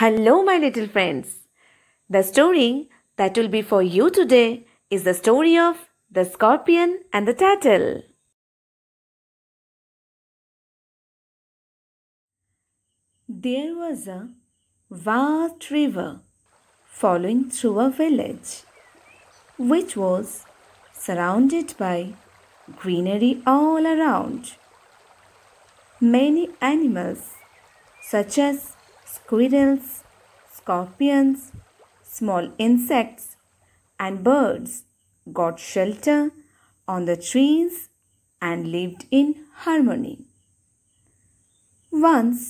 Hello, my little friends. The story that will be for you today is the story of the scorpion and the turtle. There was a vast river following through a village, which was surrounded by greenery all around. Many animals, such as squirrels, scorpions, small insects, and birds got shelter on the trees and lived in harmony. Once,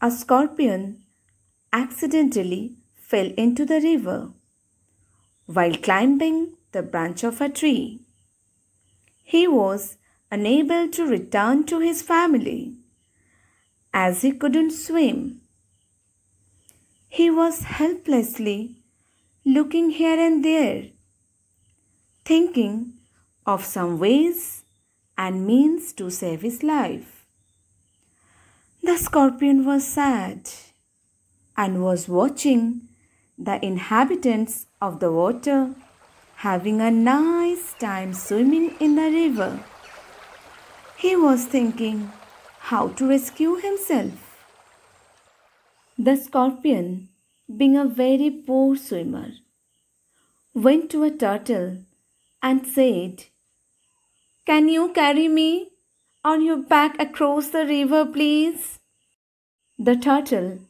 a scorpion accidentally fell into the river while climbing the branch of a tree. He was unable to return to his family as he couldn't swim. He was helplessly looking here and there, thinking of some ways and means to save his life. The scorpion was sad and was watching the inhabitants of the water having a nice time swimming in the river. He was thinking how to rescue himself. The scorpion, being a very poor swimmer, went to a turtle and said, Can you carry me on your back across the river, please? The turtle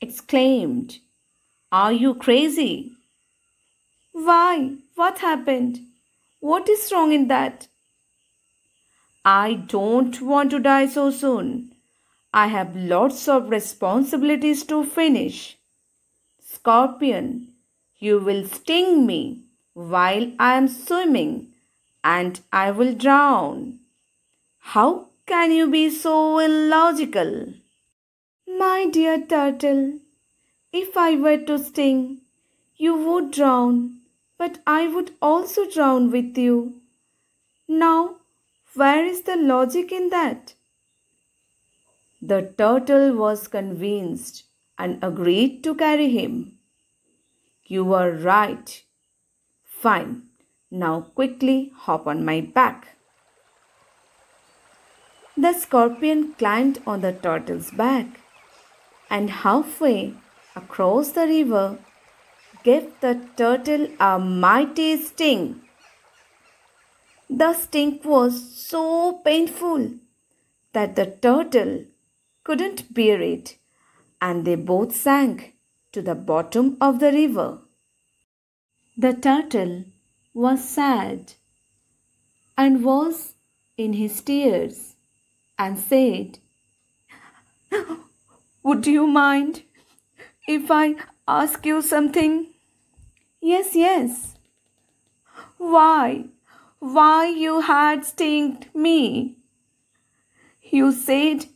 exclaimed, Are you crazy? Why? What happened? What is wrong in that? I don't want to die so soon. I have lots of responsibilities to finish. Scorpion, you will sting me while I am swimming and I will drown. How can you be so illogical? My dear turtle, if I were to sting, you would drown, but I would also drown with you. Now, where is the logic in that? The turtle was convinced and agreed to carry him. You are right. Fine. Now quickly hop on my back. The scorpion climbed on the turtle's back and halfway across the river gave the turtle a mighty sting. The sting was so painful that the turtle couldn't bear it, and they both sank to the bottom of the river. The turtle was sad and was in his tears and said, Would you mind if I ask you something? Yes, yes. Why? Why you had stinked me? You said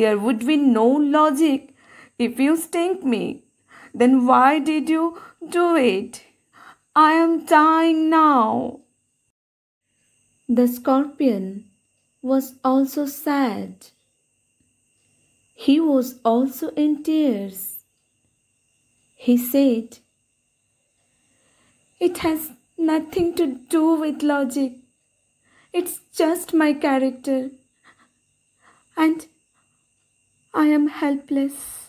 there would be no logic if you stink me. Then why did you do it? I am dying now. The scorpion was also sad. He was also in tears. He said, It has nothing to do with logic. It's just my character. And I am helpless.